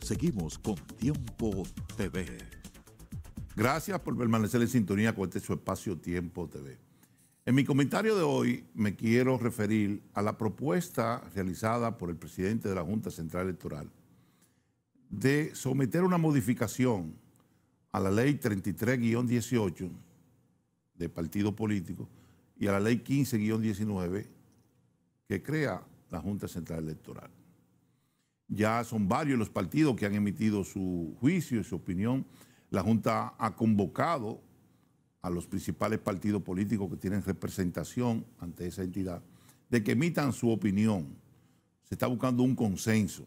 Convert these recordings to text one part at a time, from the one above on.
Seguimos con Tiempo TV. Gracias por permanecer en sintonía con este su espacio Tiempo TV. En mi comentario de hoy me quiero referir a la propuesta realizada por el presidente de la Junta Central Electoral de someter una modificación a la ley 33-18 de partido político y a la ley 15-19 que crea la Junta Central Electoral. Ya son varios los partidos que han emitido su juicio y su opinión. La Junta ha convocado a los principales partidos políticos que tienen representación ante esa entidad de que emitan su opinión. Se está buscando un consenso.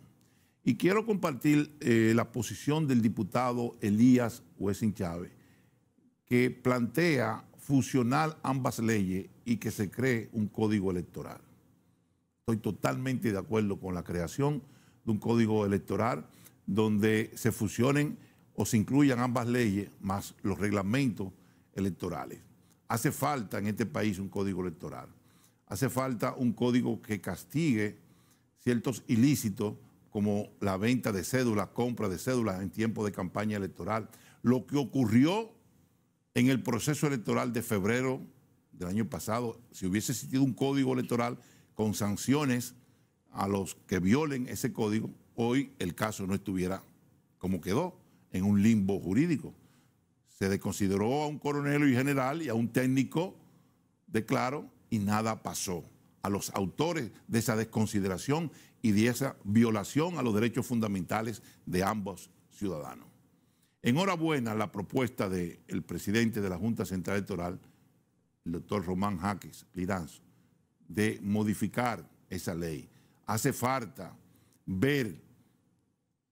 Y quiero compartir eh, la posición del diputado Elías Huesin Chávez, que plantea fusionar ambas leyes y que se cree un código electoral. Estoy totalmente de acuerdo con la creación de un código electoral donde se fusionen o se incluyan ambas leyes más los reglamentos electorales. Hace falta en este país un código electoral. Hace falta un código que castigue ciertos ilícitos como la venta de cédulas, compra de cédulas en tiempo de campaña electoral. Lo que ocurrió en el proceso electoral de febrero del año pasado, si hubiese existido un código electoral, con sanciones a los que violen ese código, hoy el caso no estuviera como quedó, en un limbo jurídico. Se desconsideró a un coronel y general y a un técnico de claro y nada pasó. A los autores de esa desconsideración y de esa violación a los derechos fundamentales de ambos ciudadanos. Enhorabuena la propuesta del presidente de la Junta Central Electoral, el doctor Román Jaques Liranzo, de modificar esa ley. Hace falta ver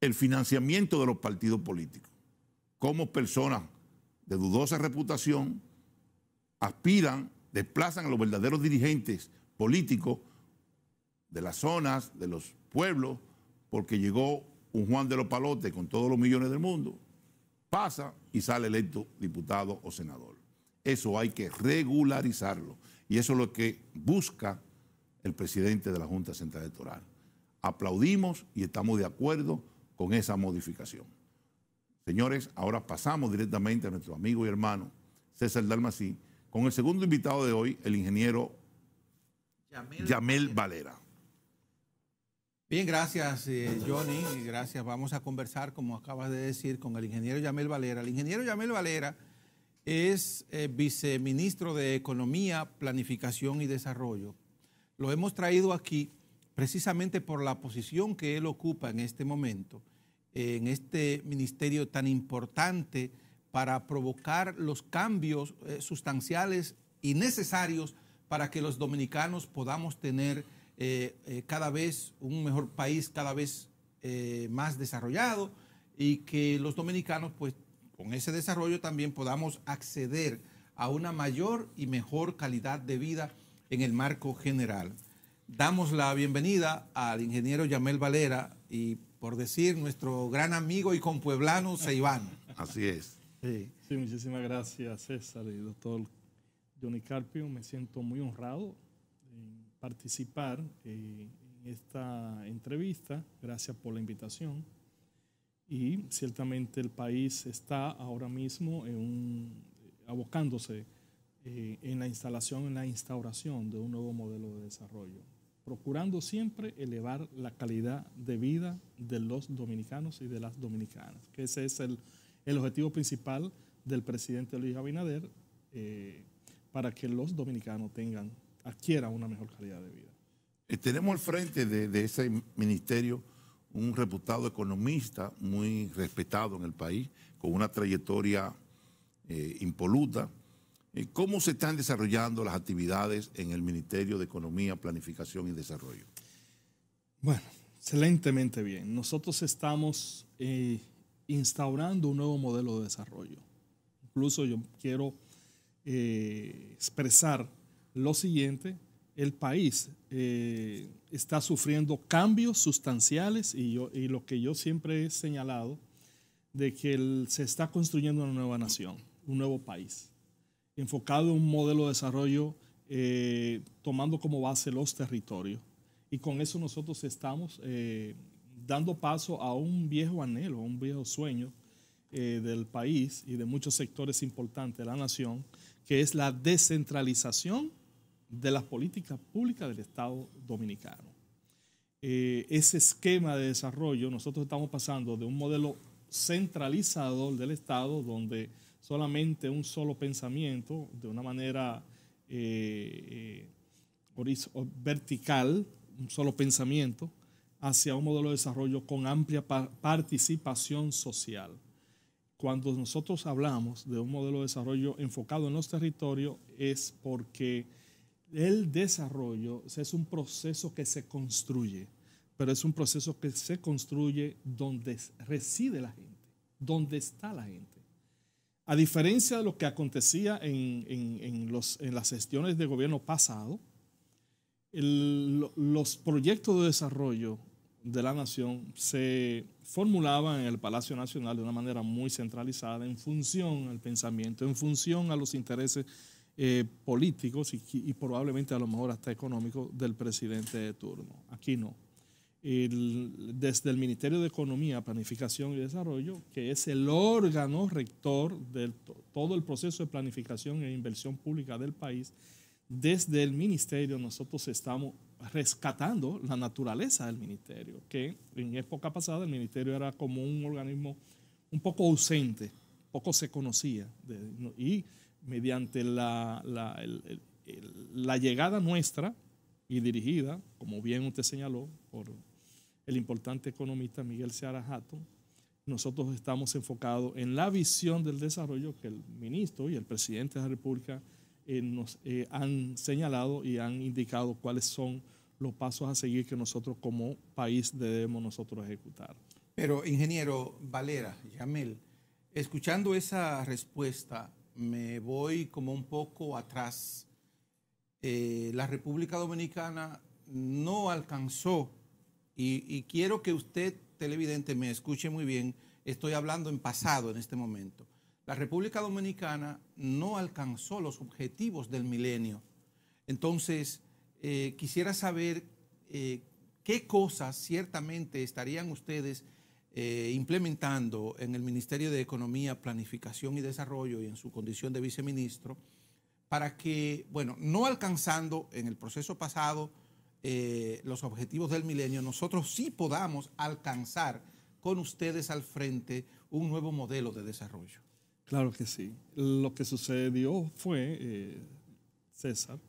el financiamiento de los partidos políticos, cómo personas de dudosa reputación aspiran, desplazan a los verdaderos dirigentes políticos de las zonas, de los pueblos, porque llegó un Juan de los Palotes con todos los millones del mundo, pasa y sale electo diputado o senador. Eso hay que regularizarlo. Y eso es lo que busca el presidente de la Junta Central Electoral. Aplaudimos y estamos de acuerdo con esa modificación. Señores, ahora pasamos directamente a nuestro amigo y hermano César Dalmací con el segundo invitado de hoy, el ingeniero Yamel, Valera. Bien, gracias eh, Johnny, gracias. Vamos a conversar, como acabas de decir, con el ingeniero Yamel Valera. El ingeniero Yamel Valera es eh, viceministro de Economía, Planificación y Desarrollo. Lo hemos traído aquí precisamente por la posición que él ocupa en este momento, en este ministerio tan importante para provocar los cambios eh, sustanciales y necesarios para que los dominicanos podamos tener eh, cada vez un mejor país, cada vez más desarrollado y que los dominicanos pues con ese desarrollo también podamos acceder a una mayor y mejor calidad de vida en el marco general. Damos la bienvenida al ingeniero Yamel Valera y, por decir, nuestro gran amigo y compueblano Seibano. Así es. Sí. sí, muchísimas gracias César y doctor Johnny Carpio. Me siento muy honrado en participar eh, en esta entrevista. Gracias por la invitación y ciertamente el país está ahora mismo en eh, abocándose eh, en la instalación, en la instauración de un nuevo modelo de desarrollo, procurando siempre elevar la calidad de vida de los dominicanos y de las dominicanas, que ese es el, el objetivo principal del presidente Luis Abinader eh, para que los dominicanos tengan, adquieran una mejor calidad de vida. Tenemos al frente de, de ese ministerio un reputado economista muy respetado en el país, con una trayectoria eh, impoluta. Eh, ¿Cómo se están desarrollando las actividades en el Ministerio de Economía, Planificación y Desarrollo? Bueno, excelentemente bien. Nosotros estamos eh, instaurando un nuevo modelo de desarrollo. Incluso yo quiero expresar lo siguiente, el país eh, está sufriendo cambios sustanciales y, yo, lo que yo siempre he señalado, de que se está construyendo una nueva nación, un nuevo país, enfocado en un modelo de desarrollo eh, tomando como base los territorios. Y con eso nosotros estamos eh, dando paso a un viejo anhelo, a un viejo sueño del país y de muchos sectores importantes de la nación, que es la descentralización de las políticas públicas del Estado dominicano. Eh, ese esquema de desarrollo, nosotros estamos pasando de un modelo centralizador del Estado, donde solamente un solo pensamiento, de una manera eh, eh, vertical, un solo pensamiento, hacia un modelo de desarrollo con amplia participación social. Cuando nosotros hablamos de un modelo de desarrollo enfocado en los territorios es porque el desarrollo es un proceso que se construye, pero es un proceso que se construye donde reside la gente, donde está la gente. A diferencia de lo que acontecía en, las gestiones de gobierno pasado, los proyectos de desarrollo de la nación se formulaban en el Palacio Nacional de una manera muy centralizada en función al pensamiento, en función a los intereses eh, políticos y, probablemente a lo mejor hasta económicos del presidente de turno. Aquí no. desde el Ministerio de Economía, Planificación y Desarrollo, que es el órgano rector de todo el proceso de planificación e inversión pública del país, desde el ministerio nosotros estamos rescatando la naturaleza del ministerio, que en época pasada el ministerio era como un organismo un poco ausente, poco se conocía. y mediante la, la, llegada nuestra y dirigida, como bien usted señaló, por el importante economista Miguel Seara Jato, nosotros estamos enfocados en la visión del desarrollo que el ministro y el presidente de la República eh, nos eh, han señalado y han indicado cuáles son los pasos a seguir que nosotros como país debemos nosotros ejecutar. Pero, ingeniero Valera, Jamel, escuchando esa respuesta, me voy como un poco atrás. Eh, la República Dominicana no alcanzó, y, quiero que usted, televidente, me escuche muy bien, estoy hablando en pasado en este momento. La República Dominicana no alcanzó los objetivos del milenio. Entonces, eh, quisiera saber eh, qué cosas ciertamente estarían ustedes eh, implementando en el Ministerio de Economía, Planificación y Desarrollo y en su condición de viceministro, para que, bueno, no alcanzando en el proceso pasado eh, los objetivos del milenio, nosotros sí podamos alcanzar con ustedes al frente un nuevo modelo de desarrollo. Claro que sí. Lo que sucedió fue, eh, César,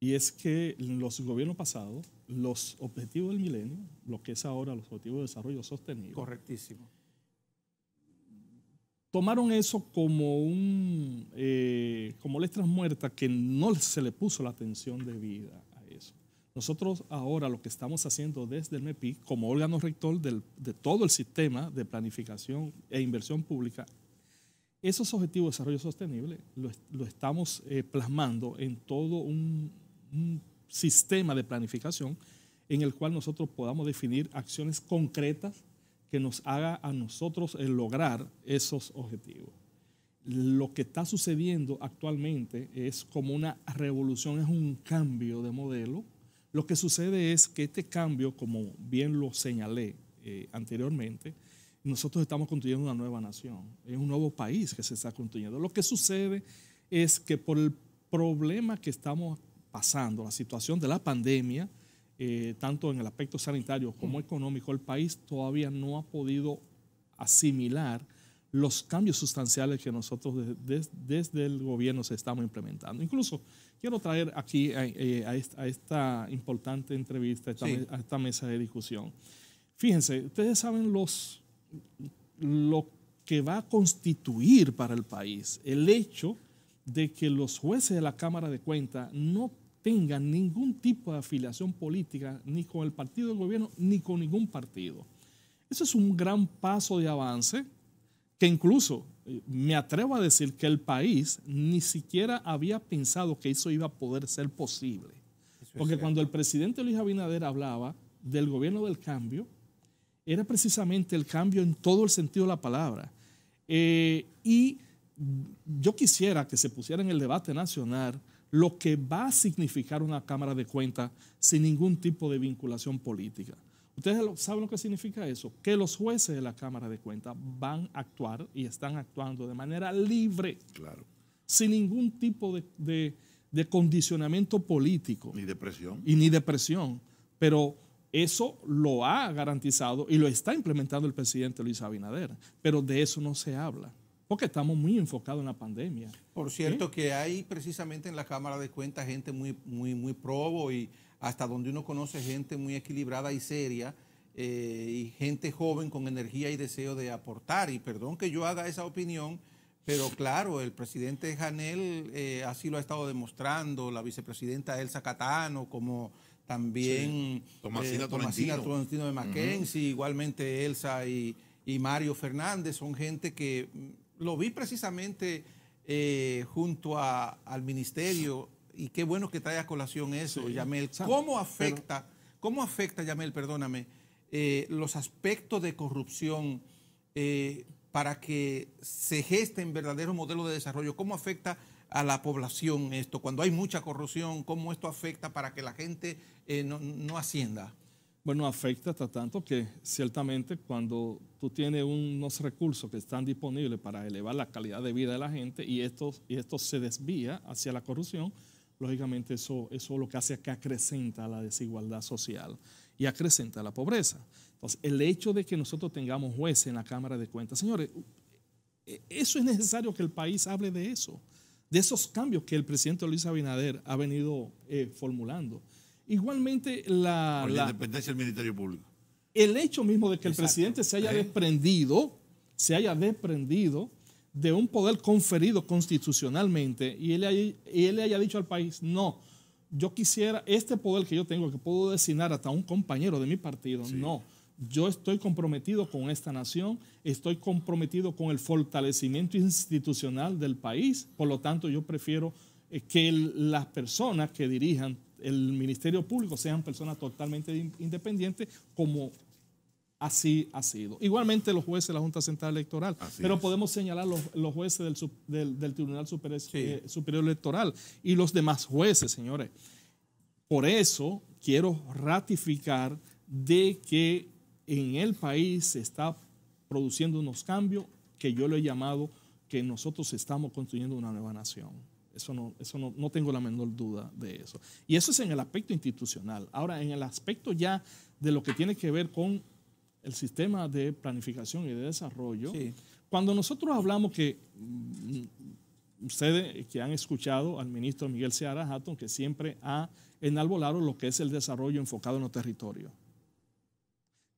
y es que los gobiernos pasados los objetivos del milenio, lo que es ahora los objetivos de desarrollo sostenible. Correctísimo. Tomaron eso como un eh, como letras muertas que no se le puso la atención debida a eso. Nosotros ahora lo que estamos haciendo desde el MEPI, como órgano rector de todo el sistema de planificación e inversión pública, esos objetivos de desarrollo sostenible lo, estamos eh, plasmando en todo un sistema de planificación en el cual nosotros podamos definir acciones concretas que nos haga a nosotros lograr esos objetivos. Lo que está sucediendo actualmente es como una revolución, es un cambio de modelo. Lo que sucede es que este cambio, como bien lo señalé eh, anteriormente, nosotros estamos construyendo una nueva nación, es un nuevo país que se está construyendo. Lo que sucede es que por el problema que estamos pasando, la situación de la pandemia, eh, tanto en el aspecto sanitario como mm. económico, el país todavía no ha podido asimilar los cambios sustanciales que nosotros desde el gobierno se estamos implementando. Incluso quiero traer aquí a, eh, esta, importante entrevista, a esta, mesa de discusión. Fíjense, ustedes saben los, lo que va a constituir para el país el hecho de que los jueces de la Cámara de Cuentas no tengan ningún tipo de afiliación política ni con el partido del gobierno ni con ningún partido. Eso es un gran paso de avance que incluso eh, me atrevo a decir que el país ni siquiera había pensado que eso iba a poder ser posible. Porque cuando el presidente Luis Abinader hablaba del gobierno del cambio, era precisamente el cambio en todo el sentido de la palabra. Eh, y yo quisiera que se pusiera en el debate nacional lo que va a significar una Cámara de Cuentas sin ningún tipo de vinculación política. ¿Ustedes saben lo que significa eso? Que los jueces de la Cámara de Cuentas van a actuar y están actuando de manera libre. Claro. Sin ningún tipo de, de condicionamiento político. Ni de presión. Y ni de presión. Pero eso lo ha garantizado y lo está implementando el presidente Luis Abinader. Pero de eso no se habla porque estamos muy enfocados en la pandemia. Por cierto, que hay precisamente en la Cámara de Cuentas gente muy, muy, muy probo y hasta donde uno conoce gente muy equilibrada y seria eh, y gente joven con energía y deseo de aportar. Y perdón que yo haga esa opinión, pero claro, el presidente Janel eh, así lo ha estado demostrando, la vicepresidenta Elsa Catano, como también Tomásina Tomasina, eh, de Mackenzie, igualmente Elsa y, y Mario Fernández, son gente que lo vi precisamente eh, junto al ministerio y qué bueno que trae a colación eso, Yamel. ¿Cómo afecta, cómo afecta Yamel, perdóname, eh, los aspectos de corrupción eh, para que se gesten verdaderos modelos de desarrollo? ¿Cómo afecta a la población esto? Cuando hay mucha corrupción, ¿cómo esto afecta para que la gente no, no ascienda? bueno, afecta hasta tanto que ciertamente cuando tú tienes unos recursos que están disponibles para elevar la calidad de vida de la gente y esto, y esto se desvía hacia la corrupción, lógicamente eso, eso lo que hace que acrecenta la desigualdad social y acrecenta la pobreza. Entonces, el hecho de que nosotros tengamos jueces en la Cámara de Cuentas, señores, e, eso es necesario que el país hable de eso, de esos cambios que el presidente Luis Abinader ha venido eh, formulando. Igualmente la... independencia del Ministerio Público. El hecho mismo de que el presidente se haya desprendido, se haya desprendido de un poder conferido constitucionalmente y él, haya, le haya dicho al país, no, yo quisiera este poder que yo tengo, que puedo designar hasta un compañero de mi partido, no. Yo estoy comprometido con esta nación, estoy comprometido con el fortalecimiento institucional del país, por lo tanto yo prefiero eh, que las personas que dirijan el Ministerio Público sean personas totalmente independientes como así ha sido. Igualmente los jueces de la Junta Central Electoral, pero podemos señalar los, jueces del, Tribunal Superior, eh, Superior Electoral y los demás jueces, señores. Por eso quiero ratificar de que en el país se está produciendo unos cambios que yo lo he llamado que nosotros estamos construyendo una nueva nación. Eso, no, tengo la menor duda de eso. Y eso es en el aspecto institucional. Ahora, en el aspecto ya de lo que tiene que ver con el sistema de planificación y de desarrollo, cuando nosotros hablamos que mm, ustedes que han escuchado al ministro Miguel Seara Hatton, que siempre ha enalbolado lo que es el desarrollo enfocado en los territorios.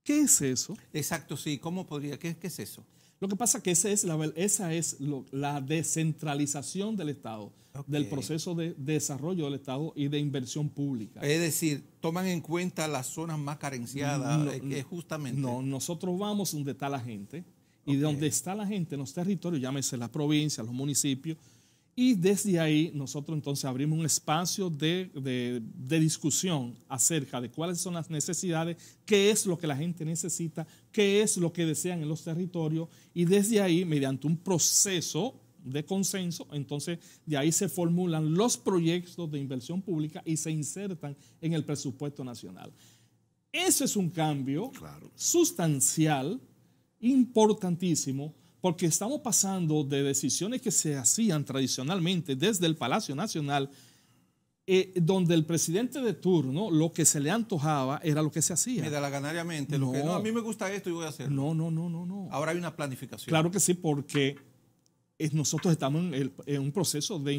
¿Qué es eso? Exacto, sí. ¿Cómo podría? ¿Qué, qué es eso? Lo que pasa es que es la, esa es la descentralización del Estado, del proceso de desarrollo del Estado y de inversión pública. Es decir, toman en cuenta las zonas más carenciadas, eh, que justamente. No, nosotros vamos donde está la gente y donde está la gente en los territorios, llámese la provincia, los municipios, y desde ahí nosotros entonces abrimos un espacio de, discusión acerca de cuáles son las necesidades, qué es lo que la gente necesita, qué es lo que desean en los territorios. Y desde ahí, mediante un proceso de consenso, entonces de ahí se formulan los proyectos de inversión pública y se insertan en el presupuesto nacional. Ese es un cambio sustancial, importantísimo, porque estamos pasando de decisiones que se hacían tradicionalmente desde el Palacio Nacional, eh, donde el presidente de turno lo que se le antojaba era lo que se hacía. Mira, la no. lo que no, a mí me gusta esto y voy a hacerlo. No, no, no, no, no. Ahora hay una planificación. Claro que sí, porque nosotros estamos en, un proceso de,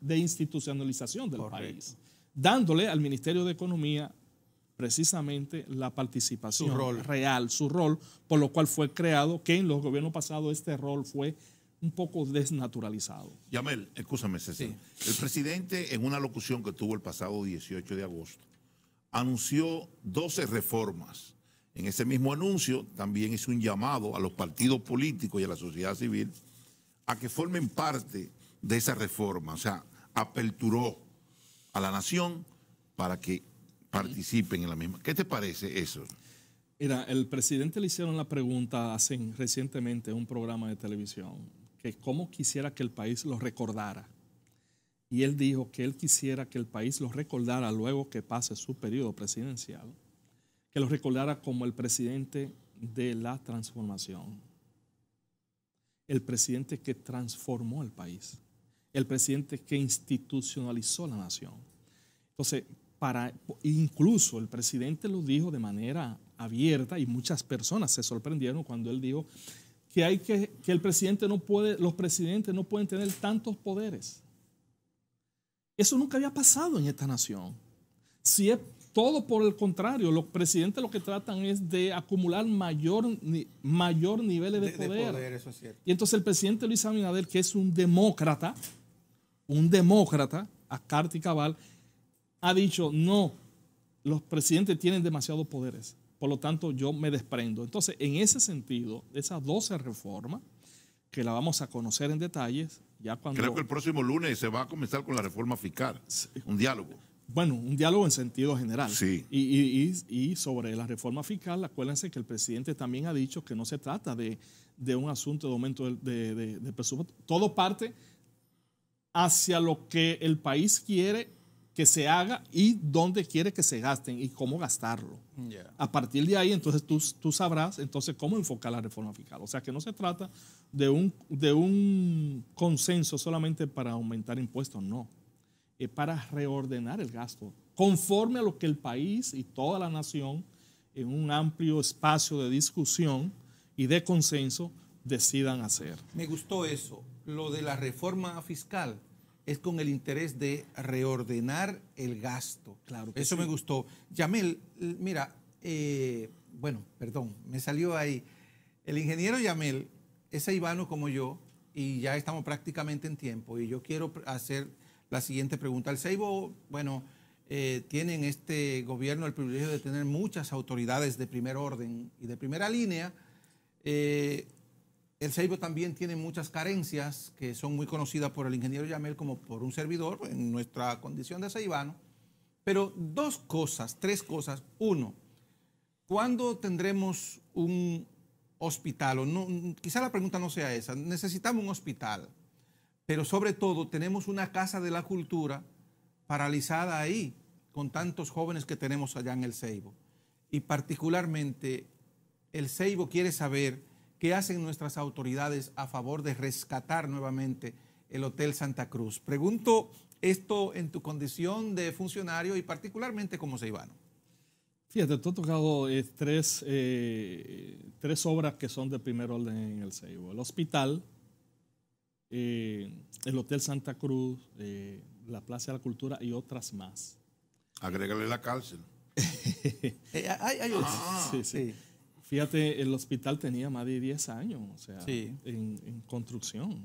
de institucionalización del país, dándole al Ministerio de Economía precisamente la participación real, su rol, por lo cual fue creado, que en los gobiernos pasados este rol fue un poco desnaturalizado. Yamel, escúchame Cecilia. El presidente en una locución que tuvo el pasado 18 de agosto anunció 12 reformas. En ese mismo anuncio también hizo un llamado a los partidos políticos y a la sociedad civil a que formen parte de esa reforma. O sea, aperturó a la nación para que participen en la misma. ¿Qué te parece eso? Mira, el presidente le hicieron la pregunta hace, recientemente en un programa de televisión, que cómo quisiera que el país lo recordara. Y él dijo que él quisiera que el país lo recordara luego que pase su periodo presidencial, que lo recordara como el presidente de la transformación, el presidente que transformó el país, el presidente que institucionalizó la nación. Entonces, incluso el presidente lo dijo de manera abierta y muchas personas se sorprendieron cuando él dijo que hay que, el presidente no puede, los presidentes no pueden tener tantos poderes. Eso nunca había pasado en esta nación. Si es todo por el contrario, los presidentes lo que tratan es de acumular mayor, mayor niveles de, poder. Y entonces el presidente Luis Abinader, que es un demócrata, un demócrata, a Carti Cabal, ha dicho, no, los presidentes tienen demasiados poderes, por lo tanto yo me desprendo. Entonces, en ese sentido, esas 12 reformas, que la vamos a conocer en detalles, ya cuando... Creo que el próximo lunes se va a comenzar con la reforma fiscal, un diálogo. Bueno, un diálogo en sentido general. Sí. Y, sobre la reforma fiscal, acuérdense que el presidente también ha dicho que no se trata de, un asunto de aumento de, de, de presupuesto. Todo parte hacia lo que el país quiere que se haga y dónde quiere que se gasten y cómo gastarlo. A partir de ahí, entonces tú, sabrás entonces cómo enfocar la reforma fiscal. O sea que no se trata de un, de un consenso solamente para aumentar impuestos, no. Es para reordenar el gasto conforme a lo que el país y toda la nación, en un amplio espacio de discusión y de consenso, decidan hacer. Me gustó eso, lo de la reforma fiscal es con el interés de reordenar el gasto. Claro. Eso me gustó. Yamel, mira, eh, bueno, perdón, me salió ahí. El ingeniero Yamel es Ivano como yo y ya estamos prácticamente en tiempo y yo quiero hacer la siguiente pregunta. El Seibo, bueno, eh, tiene en este gobierno el privilegio de tener muchas autoridades de primer orden y de primera línea. Eh, el Seibo también tiene muchas carencias que son muy conocidas por el ingeniero Yamel como por un servidor en nuestra condición de Seibano. Pero dos cosas, tres cosas. Uno, ¿cuándo tendremos un hospital? O no, quizá la pregunta no sea esa. Necesitamos un hospital, pero sobre todo tenemos una casa de la cultura paralizada ahí con tantos jóvenes que tenemos allá en el Seibo. Y particularmente, el Seibo quiere saber ¿Qué hacen nuestras autoridades a favor de rescatar nuevamente el Hotel Santa Cruz? Pregunto esto en tu condición de funcionario y particularmente como Seibano. Fíjate, tú has tocado eh, eh, tres, obras que son de primer orden en el Ceibo. El hospital, eh, el Hotel Santa Cruz, la Plaza de la Cultura y otras más. Agrégale la cárcel. hay, sí. sí. Fíjate, el hospital tenía más de 10 años, o sea, en, construcción.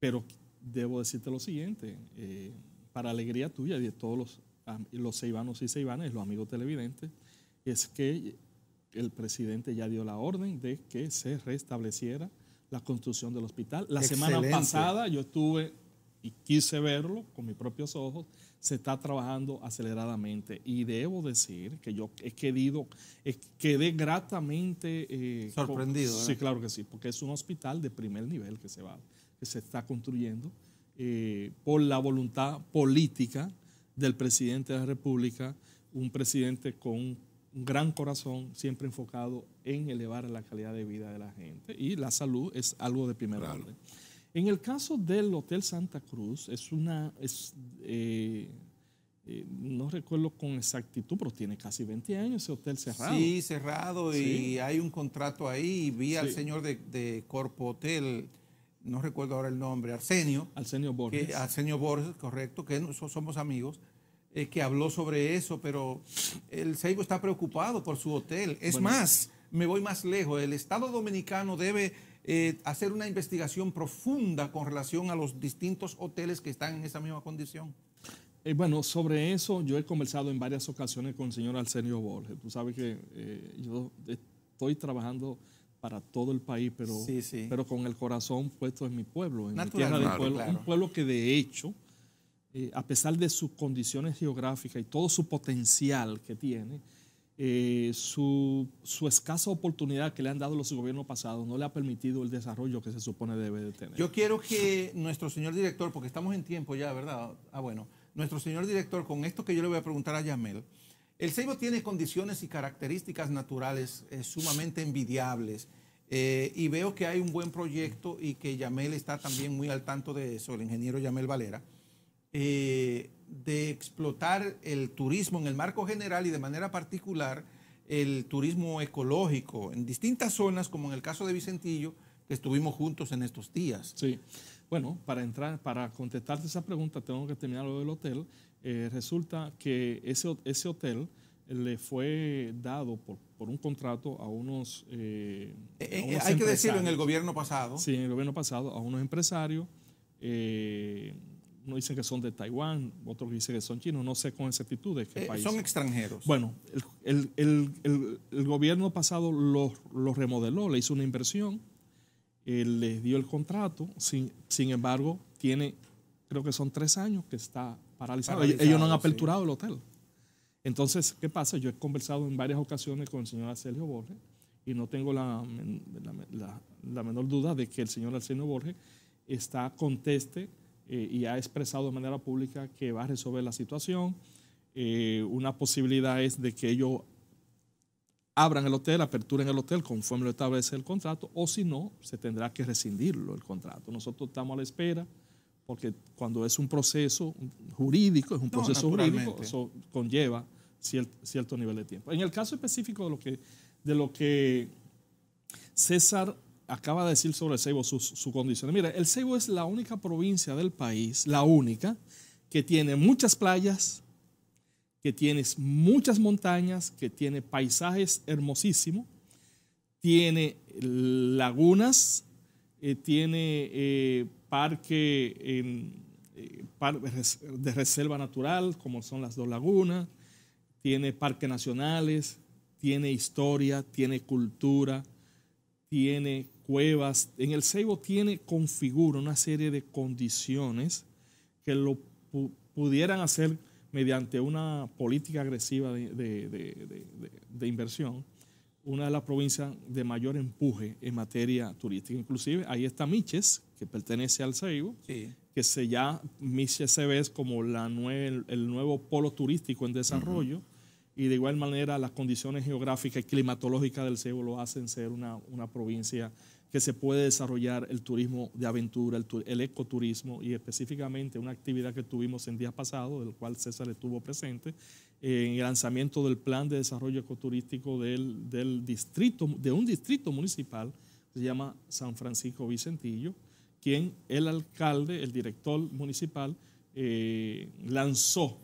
Pero debo decirte lo siguiente, eh, para alegría tuya y de todos los, los ceibanos y ceibanes, los amigos televidentes, es que el presidente ya dio la orden de que se restableciera la construcción del hospital. La semana pasada yo estuve y quise verlo con mis propios ojos se está trabajando aceleradamente. Y debo decir que yo he querido, eh, quedé gratamente... Eh, Sorprendido. sí, claro que sí, porque es un hospital de primer nivel que se, va, que se está construyendo eh, por la voluntad política del presidente de la República, un presidente con un gran corazón, siempre enfocado en elevar la calidad de vida de la gente. Y la salud es algo de primer orden. En el caso del Hotel Santa Cruz, es una, eh, eh, no recuerdo con exactitud, pero tiene casi 20 años ese hotel cerrado. Sí, cerrado y hay un contrato ahí. Vi al señor de, Corpo Hotel, no recuerdo ahora el nombre, Arsenio. Arsenio Borges. Arsenio Borges, correcto, que somos amigos. Eh, que habló sobre eso, pero el Seibo está preocupado por su hotel. Es más, me voy más lejos, el Estado Dominicano debe eh, hacer una investigación profunda con relación a los distintos hoteles que están en esa misma condición? Eh, bueno, sobre eso yo he conversado en varias ocasiones con el señor Arsenio Borges. Tú sabes que eh, yo estoy trabajando para todo el país, pero, pero con el corazón puesto en mi pueblo, en mi tierra de pueblo. Un pueblo que de hecho, a pesar de sus condiciones geográficas y todo su potencial que tiene, eh, su, escasa oportunidad que le han dado los gobiernos pasados no le ha permitido el desarrollo que se supone debe de tener. Yo quiero que nuestro señor director, porque estamos en tiempo ya, ¿verdad? Ah, bueno, nuestro señor director, con esto que yo le voy a preguntar a Yamel, el Seibo tiene condiciones y características naturales eh, sumamente envidiables. Eh, y veo que hay un buen proyecto y que Yamel está también muy al tanto de eso, el ingeniero Yamel Valera. Eh, de explotar el turismo en el marco general y de manera particular el turismo ecológico en distintas zonas, como en el caso de Vicentillo, que estuvimos juntos en estos días. Sí. Bueno, para entrar, para contestarte esa pregunta, tengo que terminar lo del hotel. Eh, resulta que ese, ese hotel eh, le fue dado por, un contrato a eh, unos, Hay que decirlo, en el gobierno pasado. Sí, en el gobierno pasado, a unos empresarios eh, uno dicen que son de Taiwán, otros dicen que son chinos, no sé con exactitud de qué eh, país. Son extranjeros. Bueno, el, gobierno pasado los lo remodeló, le hizo una inversión, eh, les dio el contrato, sin, embargo, tiene, creo que son tres años que está paralizado. Ellos no han aperturado el hotel. Entonces, ¿qué pasa? Yo he conversado en varias ocasiones con el señor Arcelio Borges y no tengo la, menor duda de que el señor Arsenio Borges está conteste eh, y ha expresado de manera pública que va a resolver la situación. Eh, una posibilidad es de que ellos abran el hotel, aperturen el hotel conforme lo establece el contrato, o si no, se tendrá que rescindirlo el contrato. Nosotros estamos a la espera, porque cuando es un proceso jurídico, es un proceso jurídico, eso conlleva cierto nivel de tiempo. En el caso específico de lo que, de lo que César acaba de decir sobre el Seibo su, condición. Mira, el Seibo es la única provincia del país, la única, que tiene muchas playas, que tiene muchas montañas, que tiene paisajes hermosísimos, tiene lagunas, eh, tiene eh, parque eh, de reserva natural, como son las dos lagunas, tiene parques nacionales, tiene historia, tiene cultura, tiene cuevas, en el Seibo tiene, configura una serie de condiciones que lo pudieran hacer mediante una política agresiva de, de, de, inversión, una de las provincias de mayor empuje en materia turística. Inclusive ahí está Miches, que pertenece al Seibo, que se ya Miches se ve como la el nuevo polo turístico en desarrollo y de igual manera las condiciones geográficas y climatológicas del Cebo lo hacen ser una, provincia que se puede desarrollar el turismo de aventura, el, ecoturismo y específicamente una actividad que tuvimos en día pasado, del cual César estuvo presente, en el lanzamiento del plan de desarrollo ecoturístico del, distrito, de un distrito municipal, se llama San Francisco Vicentillo, quien el alcalde, el director municipal, eh, lanzó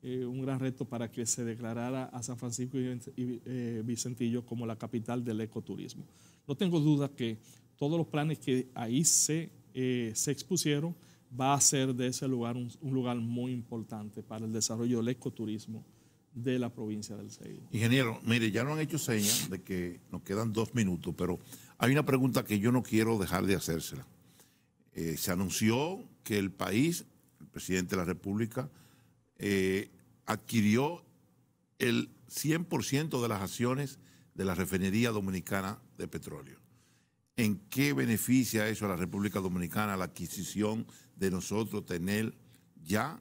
eh, un gran reto para que se declarara a San Francisco y, eh, Vicentillo como la capital del ecoturismo. No tengo duda que todos los planes que ahí se, eh, expusieron va a ser de ese lugar un, lugar muy importante para el desarrollo del ecoturismo de la provincia del Seibo. Ingeniero, mire, ya no han hecho señas de que nos quedan dos minutos, pero hay una pregunta que yo no quiero dejar de hacérsela. se anunció que el país, el presidente de la República, eh, adquirió el 100% de las acciones de la refinería dominicana de petróleo. ¿En qué beneficia eso a la República Dominicana la adquisición de nosotros tener ya?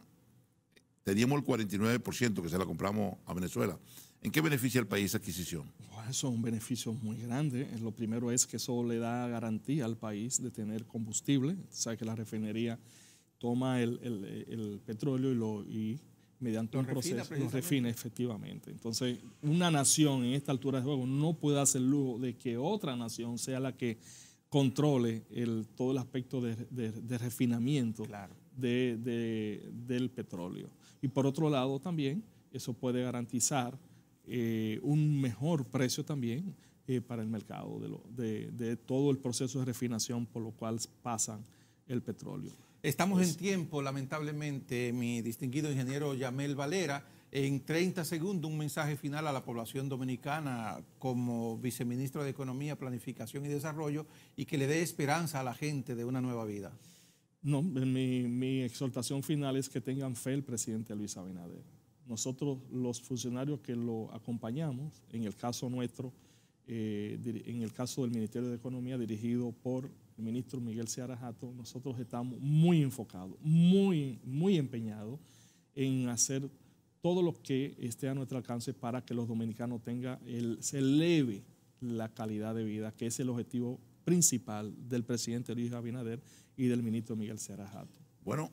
Teníamos el 49% que se la compramos a Venezuela. ¿En qué beneficia al país esa adquisición? Eso es un beneficio muy grande. Eh, lo primero es que eso le da garantía al país de tener combustible. que la refinería toma el, el, petróleo y lo y mediante un proceso lo refina efectivamente. Entonces, una nación en esta altura de juego no puede hacer lujo de que otra nación sea la que controle el, todo el aspecto de, refinamiento del petróleo. Y por otro lado también, eso puede garantizar eh, un mejor precio también eh, para el mercado de, de todo el proceso de refinación por lo cual pasan el petróleo. Estamos en tiempo, lamentablemente, mi distinguido ingeniero Yamel Valera. En 30 segundos, un mensaje final a la población dominicana como viceministro de Economía, Planificación y Desarrollo y que le dé esperanza a la gente de una nueva vida. No, mi, exhortación final es que tengan fe el presidente Luis Abinader. Nosotros, los funcionarios que lo acompañamos, en el caso nuestro, eh, en el caso del Ministerio de Economía dirigido por el ministro Miguel Seara Jato, nosotros estamos muy enfocados, muy, muy empeñados en hacer todo lo que esté a nuestro alcance para que los dominicanos tengan, el, se eleve la calidad de vida, que es el objetivo principal del presidente Luis Abinader y del ministro Miguel Seara Jato. Bueno,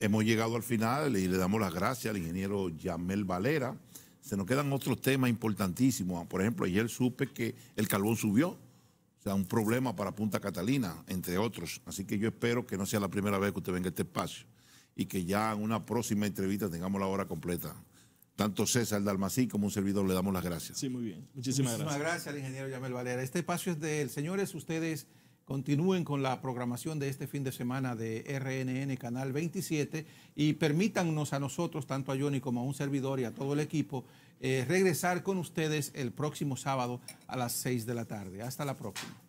hemos llegado al final y le damos las gracias al ingeniero Yamel Valera. Se nos quedan otros temas importantísimos. Por ejemplo, ayer supe que el carbón subió sea un problema para Punta Catalina, entre otros. Así que yo espero que no sea la primera vez que usted venga a este espacio y que ya en una próxima entrevista tengamos la hora completa. Tanto César Dalmací como un servidor le damos las gracias. Sí, muy bien. Muchísimas, gracias. Muchísimas gracias al ingeniero Yamel Valera. Este espacio es de él. Señores, ustedes continúen con la programación de este fin de semana de RNN Canal 27 y permítannos a nosotros, tanto a Johnny como a un servidor y a todo el equipo, eh, regresar con ustedes el próximo sábado a las 6 de la tarde. Hasta la próxima.